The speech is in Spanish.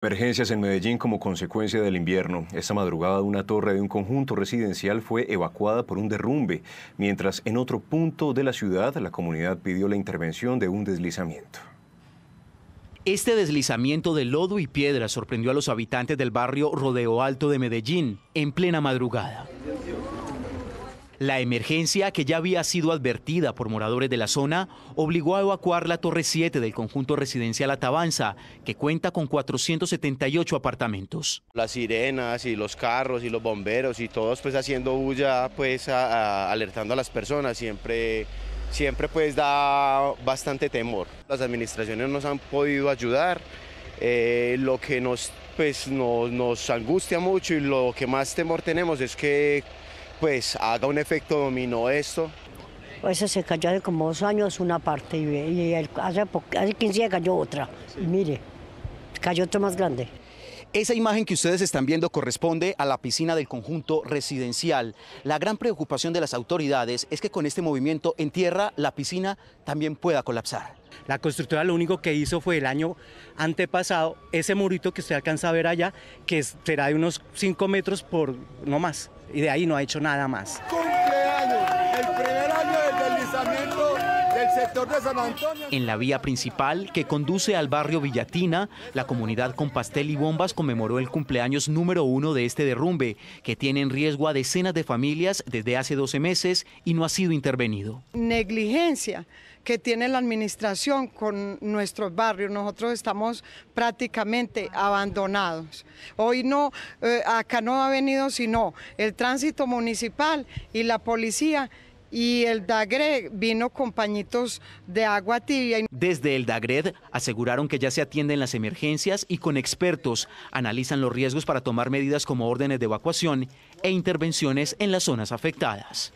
Emergencias en Medellín como consecuencia del invierno. Esta madrugada una torre de un conjunto residencial fue evacuada por un derrumbe, mientras en otro punto de la ciudad la comunidad pidió la intervención de un deslizamiento. Este deslizamiento de lodo y piedra sorprendió a los habitantes del barrio Rodeo Alto de Medellín en plena madrugada. La emergencia, que ya había sido advertida por moradores de la zona, obligó a evacuar la Torre 7 del conjunto residencial Atabanza, que cuenta con 478 apartamentos. Las sirenas y los carros y los bomberos y todos pues haciendo bulla, pues alertando a las personas, siempre siempre pues da bastante temor. Las administraciones nos han podido ayudar, eh, lo que nos, pues, nos angustia mucho y lo que más temor tenemos es que pues haga un efecto dominó esto. Pues ese se cayó hace como dos años una parte y, y hace, 15 días cayó otra. Y mire, cayó otra más grande. Esa imagen que ustedes están viendo corresponde a la piscina del conjunto residencial. La gran preocupación de las autoridades es que con este movimiento en tierra la piscina también pueda colapsar. La constructora lo único que hizo fue el año antepasado, ese murito que usted alcanza a ver allá, que será de unos 5 metros por no más, y de ahí no ha hecho nada más. En la vía principal que conduce al barrio Villatina, la comunidad con pastel y bombas conmemoró el cumpleaños número uno de este derrumbe, que tiene en riesgo a decenas de familias desde hace 12 meses y no ha sido intervenido. Negligencia que tiene la administración con nuestros barrios. Nosotros estamos prácticamente abandonados. Hoy no, eh, acá no ha venido sino el tránsito municipal y la policía y el DAGRE vino con pañitos de agua tibia. Desde el DAGRED aseguraron que ya se atienden las emergencias y con expertos analizan los riesgos para tomar medidas como órdenes de evacuación e intervenciones en las zonas afectadas.